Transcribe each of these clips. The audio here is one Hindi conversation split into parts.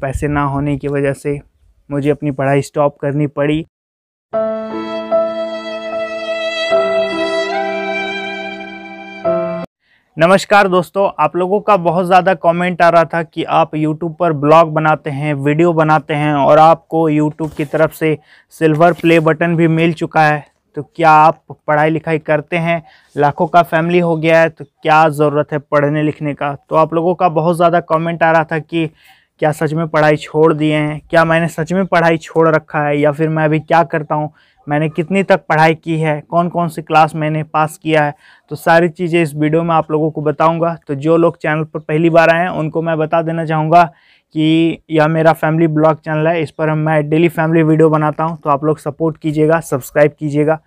पैसे ना होने की वजह से मुझे अपनी पढ़ाई स्टॉप करनी पड़ी नमस्कार दोस्तों आप लोगों का बहुत ज़्यादा कमेंट आ रहा था कि आप YouTube पर ब्लॉग बनाते हैं वीडियो बनाते हैं और आपको YouTube की तरफ से सिल्वर प्ले बटन भी मिल चुका है तो क्या आप पढ़ाई लिखाई करते हैं लाखों का फैमिली हो गया है तो क्या ज़रूरत है पढ़ने लिखने का तो आप लोगों का बहुत ज़्यादा कमेंट आ रहा था कि क्या सच में पढ़ाई छोड़ दिए हैं क्या मैंने सच में पढ़ाई छोड़ रखा है या फिर मैं अभी क्या करता हूँ मैंने कितनी तक पढ़ाई की है कौन कौन सी क्लास मैंने पास किया है तो सारी चीज़ें इस वीडियो में आप लोगों को बताऊंगा तो जो लोग चैनल पर पहली बार आए हैं उनको मैं बता देना चाहूँगा कि यह मेरा फैमिली ब्लॉग चैनल है इस पर मैं डेली फैमिली वीडियो बनाता हूँ तो आप लोग सपोर्ट कीजिएगा सब्सक्राइब कीजिएगा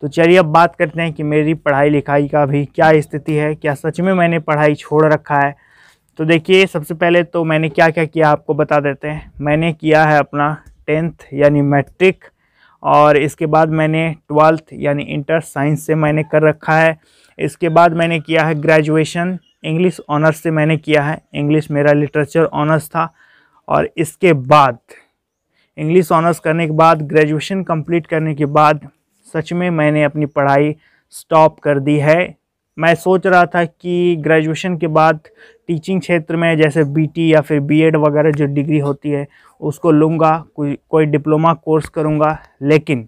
तो चलिए अब बात करते हैं कि मेरी पढ़ाई लिखाई का भी क्या स्थिति है क्या सच में मैंने पढ़ाई छोड़ रखा है तो देखिए सबसे पहले तो मैंने क्या क्या किया आपको बता देते हैं मैंने किया है अपना टेंथ यानी मैट्रिक और इसके बाद मैंने ट्वेल्थ यानी इंटर साइंस से मैंने कर रखा है इसके बाद मैंने किया है ग्रेजुएशन इंग्लिश ऑनर्स से मैंने किया है इंग्लिश मेरा लिटरेचर ऑनर्स था और इसके बाद इंग्लिश ऑनर्स करने के बाद ग्रेजुएशन कंप्लीट करने के बाद सच में मैंने अपनी पढ़ाई स्टॉप कर दी है मैं सोच रहा था कि ग्रेजुएशन के बाद टीचिंग क्षेत्र में जैसे बीटी या फिर बीएड वगैरह जो डिग्री होती है उसको लूँगा कोई कोई डिप्लोमा कोर्स करूँगा लेकिन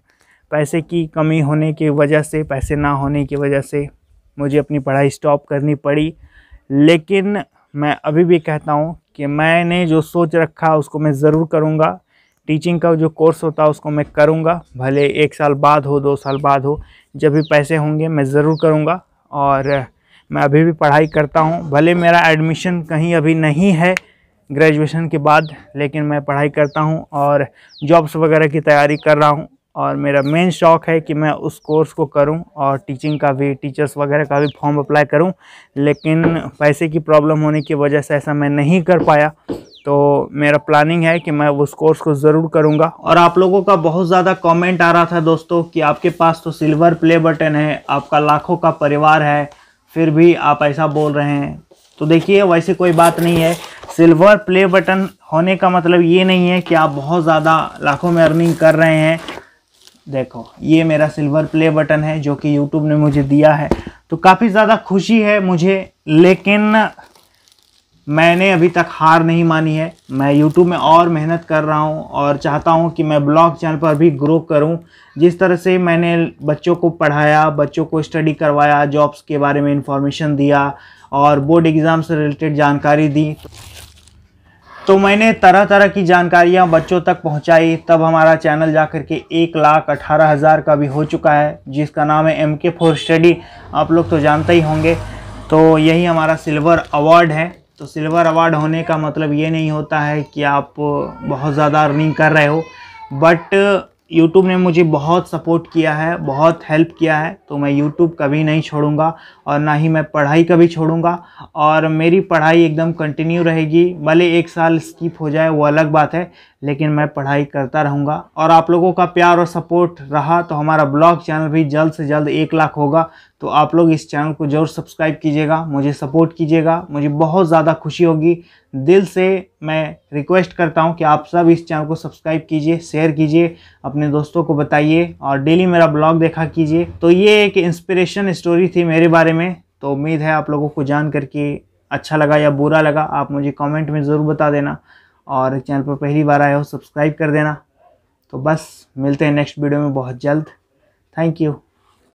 पैसे की कमी होने की वजह से पैसे ना होने की वजह से मुझे अपनी पढ़ाई स्टॉप करनी पड़ी लेकिन मैं अभी भी कहता हूँ कि मैंने जो सोच रखा उसको मैं ज़रूर करूँगा टीचिंग का जो कोर्स होता है उसको मैं करूँगा भले एक साल बाद हो दो साल बाद हो जब भी पैसे होंगे मैं ज़रूर करूँगा और मैं अभी भी पढ़ाई करता हूँ भले मेरा एडमिशन कहीं अभी नहीं है ग्रेजुएशन के बाद लेकिन मैं पढ़ाई करता हूँ और जॉब्स वगैरह की तैयारी कर रहा हूँ और मेरा मेन शौक़ है कि मैं उस कोर्स को करूं और टीचिंग का भी टीचर्स वगैरह का भी फॉर्म अप्लाई करूं लेकिन पैसे की प्रॉब्लम होने की वजह से ऐसा मैं नहीं कर पाया तो मेरा प्लानिंग है कि मैं उस कोर्स को ज़रूर करूँगा और आप लोगों का बहुत ज़्यादा कमेंट आ रहा था दोस्तों कि आपके पास तो सिल्वर प्ले बटन है आपका लाखों का परिवार है फिर भी आप ऐसा बोल रहे हैं तो देखिए वैसे कोई बात नहीं है सिल्वर प्ले बटन होने का मतलब ये नहीं है कि आप बहुत ज़्यादा लाखों में अर्निंग कर रहे हैं देखो ये मेरा सिल्वर प्ले बटन है जो कि यूट्यूब ने मुझे दिया है तो काफ़ी ज़्यादा खुशी है मुझे लेकिन मैंने अभी तक हार नहीं मानी है मैं यूट्यूब में और मेहनत कर रहा हूँ और चाहता हूँ कि मैं ब्लॉग चैनल पर भी ग्रो करूँ जिस तरह से मैंने बच्चों को पढ़ाया बच्चों को स्टडी करवाया जॉब्स के बारे में इंफॉर्मेशन दिया और बोर्ड एग्ज़ाम से रिलेटेड जानकारी दी तो मैंने तरह तरह की जानकारियाँ बच्चों तक पहुँचाई तब हमारा चैनल जा कर के एक लाख अठारह हज़ार का भी हो चुका है जिसका नाम है एम के स्टडी आप लोग तो जानते ही होंगे तो यही हमारा सिल्वर अवार्ड है तो सिल्वर अवार्ड होने का मतलब ये नहीं होता है कि आप बहुत ज़्यादा अर्निंग कर रहे हो बट यूट्यूब ने मुझे बहुत सपोर्ट किया है बहुत हेल्प किया है तो मैं यूट्यूब कभी नहीं छोड़ूंगा और ना ही मैं पढ़ाई कभी छोड़ूंगा और मेरी पढ़ाई एकदम कंटिन्यू रहेगी भले एक साल स्किप हो जाए वो अलग बात है लेकिन मैं पढ़ाई करता रहूँगा और आप लोगों का प्यार और सपोर्ट रहा तो हमारा ब्लॉग चैनल भी जल्द से जल्द एक लाख होगा तो आप लोग इस चैनल को ज़रूर सब्सक्राइब कीजिएगा मुझे सपोर्ट कीजिएगा मुझे बहुत ज़्यादा खुशी होगी दिल से मैं रिक्वेस्ट करता हूँ कि आप सब इस चैनल को सब्सक्राइब कीजिए शेयर कीजिए अपने दोस्तों को बताइए और डेली मेरा ब्लॉग देखा कीजिए तो ये एक इंस्परेशन स्टोरी थी मेरे बारे में तो उम्मीद है आप लोगों को जान करके अच्छा लगा या बुरा लगा आप मुझे कमेंट में ज़रूर बता देना और चैनल पर पहली बार आए हो सब्सक्राइब कर देना तो बस मिलते हैं नेक्स्ट वीडियो में बहुत जल्द थैंक यू